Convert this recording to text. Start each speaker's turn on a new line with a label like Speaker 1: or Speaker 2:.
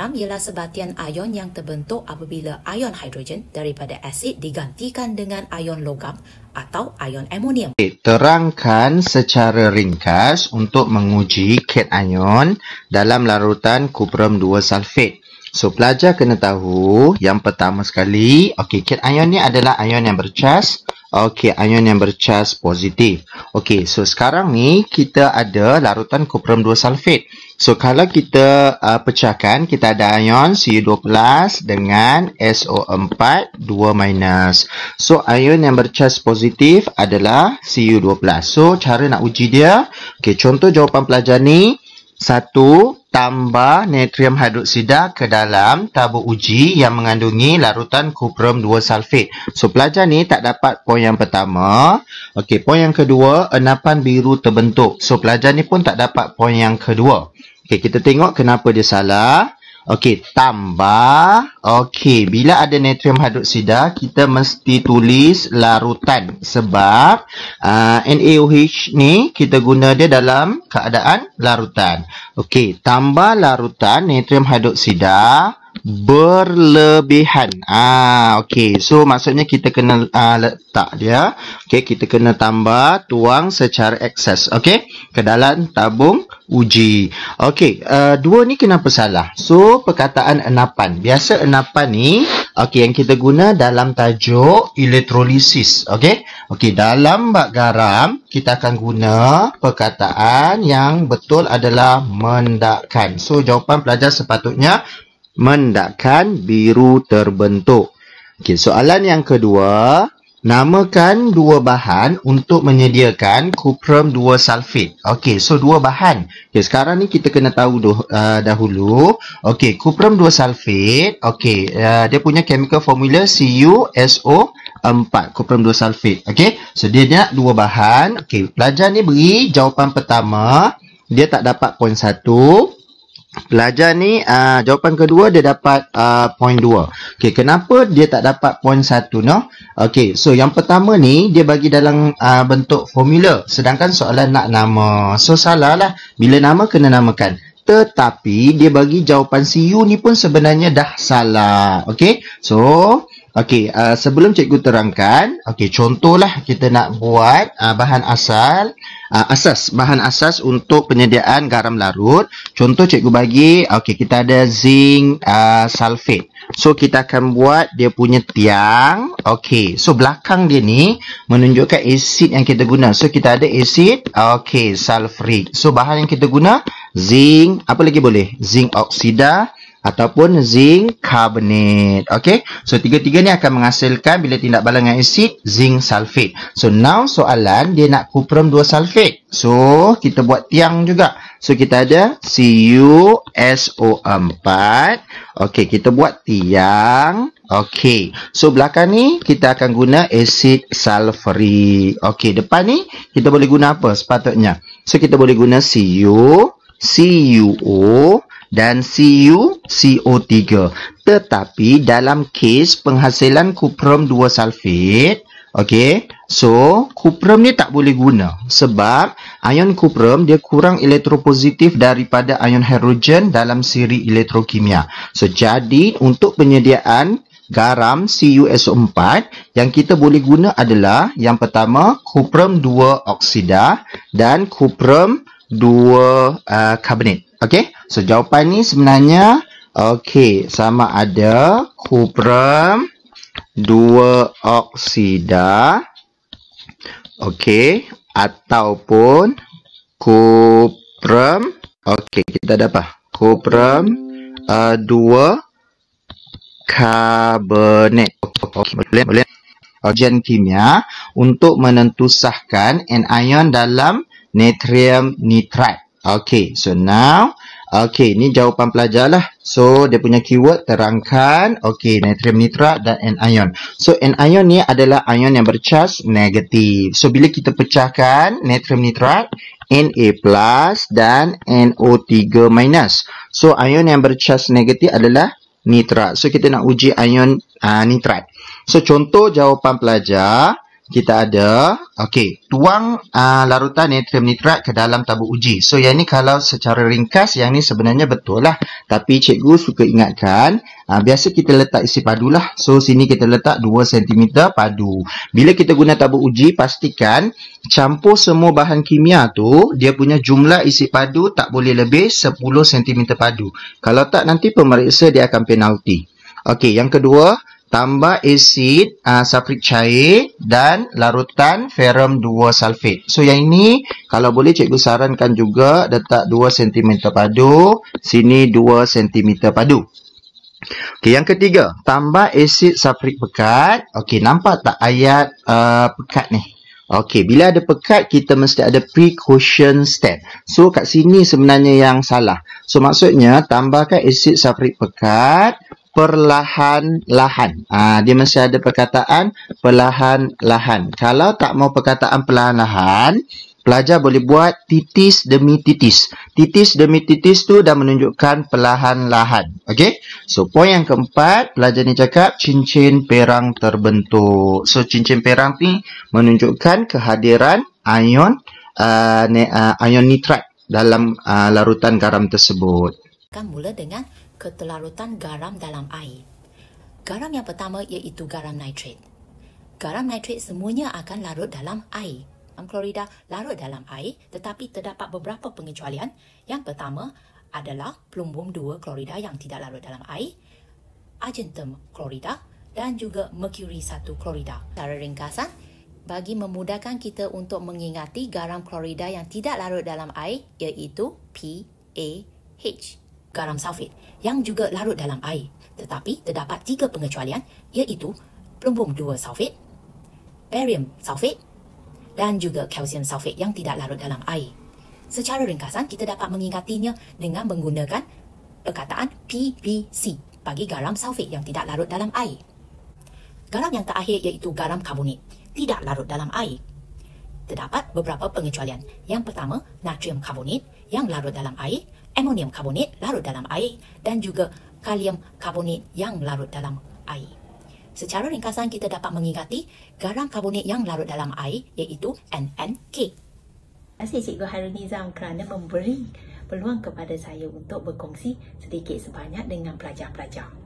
Speaker 1: garam
Speaker 2: ialah sebatian ion yang terbentuk apabila ion hidrogen daripada asid digantikan dengan ion logam atau ion amonium.
Speaker 1: Terangkan secara ringkas untuk menguji ion dalam larutan kuprum 2 sulfate. So pelajar kena tahu yang pertama sekali, okey kationion ni adalah ion yang bercas Okey, ion yang bercas positif. Okey, so sekarang ni kita ada larutan kuprum 2 sulfate. So, kalau kita uh, pecahkan, kita ada ion cu plus dengan SO4 2-. So, ion yang bercas positif adalah cu plus. So, cara nak uji dia, Okey, contoh jawapan pelajar ni, satu tambah natrium hidroksida ke dalam tabung uji yang mengandungi larutan kuprum 2 sulfat. So pelajar ni tak dapat poin yang pertama. Okey, poin yang kedua, endapan biru terbentuk. So pelajar ni pun tak dapat poin yang kedua. Okey, kita tengok kenapa dia salah. Okey, tambah. Okey, bila ada natrium hidroksida, kita mesti tulis larutan sebab uh, NaOH ni kita guna dia dalam keadaan larutan. Okey, tambah larutan natrium hidroksida berlebihan. Ah, okey. So maksudnya kita kena uh, letak dia. Okey, kita kena tambah tuang secara excess, okey, ke dalam tabung uji. Okey, uh, dua ni kenapa salah? So perkataan enapan. Biasa enapan ni okey yang kita guna dalam tajuk elektrolisis, okey. Okey, dalam bak garam kita akan guna perkataan yang betul adalah mendakan. So jawapan pelajar sepatutnya mendakan biru terbentuk. Okey, soalan yang kedua, namakan dua bahan untuk menyediakan kuprum 2 sulfate. Okey, so dua bahan. Okey, sekarang ni kita kena tahu dah, uh, dahulu. Okey, kuprum 2 sulfate, okey, uh, dia punya chemical formula CuSO4, Kuprum 2 sulfate. Okey, so dia nak dua bahan. Okey, pelajar ni beri jawapan pertama, dia tak dapat poin satu pelajar ni uh, jawapan kedua dia dapat uh, point dua. Okey, kenapa dia tak dapat point satu? No, Okey, so yang pertama ni dia bagi dalam uh, bentuk formula sedangkan soalan nak nama. So salah lah bila nama kena namakan. Tetapi dia bagi jawapan CU ni pun sebenarnya dah salah. Okey. So Okey, uh, sebelum cikgu terangkan, okey, contohlah kita nak buat uh, bahan asal, uh, asas, bahan asas untuk penyediaan garam larut. Contoh cikgu bagi, okey, kita ada zinc uh, sulfate. So, kita akan buat dia punya tiang. Okey, so belakang dia ni menunjukkan asid yang kita guna. So, kita ada asid, okey, sulfuric. So, bahan yang kita guna, zinc, apa lagi boleh? Zinc oksida. Zinc oksida ataupun zinc carbonate. Okay. So, tiga-tiga ni akan menghasilkan bila tindak balas dengan asid, zinc sulfate. So, now soalan dia nak kuprum dua sulfate. So, kita buat tiang juga. So, kita ada CuSO4. Okay, kita buat tiang. Okay. So, belakang ni kita akan guna asid sulfuri. Okay, depan ni kita boleh guna apa sepatutnya? So, kita boleh guna Cu, CuO dan Cu CO3. Tetapi dalam kes penghasilan kuprum 2 sulfit, okey. So, kuprum ni tak boleh guna sebab ion kuprum dia kurang elektropositif daripada ion hidrogen dalam siri elektrokimia. So, jadi untuk penyediaan garam CuSO4 yang kita boleh guna adalah yang pertama kuprum 2 oksida dan kuprum 2 uh, Okey, so jawapan ni sebenarnya okey, sama ada kuprum dua oksida okey ataupun kuprum okey, kita ada apa? Kuprum 2 eh, uh, karbonat. Okey, boleh boleh. Ujian kimia untuk menentusahkan anion dalam natrium nitrat. Okay, so now. Okay, ni jawapan pelajar lah. So, dia punya keyword terangkan. Okay, natrium nitra dan anion. So, anion ni adalah ion yang bercas negatif. So, bila kita pecahkan natrium nitra, Na plus dan NO3 minus. So, ion yang bercas negatif adalah nitrat. So, kita nak uji ion uh, ah, nitrat. So, contoh jawapan pelajar kita ada okey tuang uh, larutan natrium nitrat ke dalam tabung uji so yang ni kalau secara ringkas yang ni sebenarnya betul lah tapi cikgu suka ingatkan uh, biasa kita letak isi padulah so sini kita letak 2 cm padu bila kita guna tabung uji pastikan campur semua bahan kimia tu dia punya jumlah isi padu tak boleh lebih 10 cm padu kalau tak nanti pemeriksa dia akan penalti okey yang kedua tambah asid uh, ah, sulfuric cair dan larutan ferum 2 sulfate. So yang ini kalau boleh cikgu sarankan juga letak 2 cm padu, sini 2 cm padu. Okey, yang ketiga, tambah asid sulfuric pekat. Okey, nampak tak ayat uh, pekat ni? Okey, bila ada pekat, kita mesti ada precaution step. So, kat sini sebenarnya yang salah. So, maksudnya, tambahkan asid sulfuric pekat perlahan-lahan. Ah ha, dia mesti ada perkataan perlahan-lahan. Kalau tak mau perkataan perlahan-lahan, pelajar boleh buat titis demi titis. Titis demi titis tu dah menunjukkan perlahan-lahan. Okey? So poin yang keempat, pelajar ni cakap cincin perang terbentuk. So cincin perang ni menunjukkan kehadiran ion uh, ne, uh, ion nitrat dalam uh, larutan garam tersebut.
Speaker 2: Kamu mula dengan ketelarutan garam dalam air. Garam yang pertama iaitu garam nitrate. Garam nitrate semuanya akan larut dalam air. Garam klorida larut dalam air tetapi terdapat beberapa pengecualian. Yang pertama adalah plumbum 2 klorida yang tidak larut dalam air, argentum klorida dan juga mercury 1 klorida. Secara ringkasan, bagi memudahkan kita untuk mengingati garam klorida yang tidak larut dalam air iaitu PAH garam sulfit yang juga larut dalam air. Tetapi terdapat tiga pengecualian iaitu plumbum dua sulfit, barium sulfit dan juga kalsium sulfit yang tidak larut dalam air. Secara ringkasan, kita dapat mengingatinya dengan menggunakan perkataan PVC bagi garam sulfit yang tidak larut dalam air. Garam yang terakhir iaitu garam karbonik tidak larut dalam air. Terdapat beberapa pengecualian. Yang pertama, natrium karbonit yang larut dalam air amonium karbonat larut dalam air dan juga kalium karbonat yang larut dalam air. Secara ringkasan kita dapat mengingati garam karbonat yang larut dalam air iaitu NNK. Terima kasih Cikgu Hairul Nizam kerana
Speaker 1: memberi peluang kepada saya untuk berkongsi sedikit sebanyak dengan pelajar-pelajar.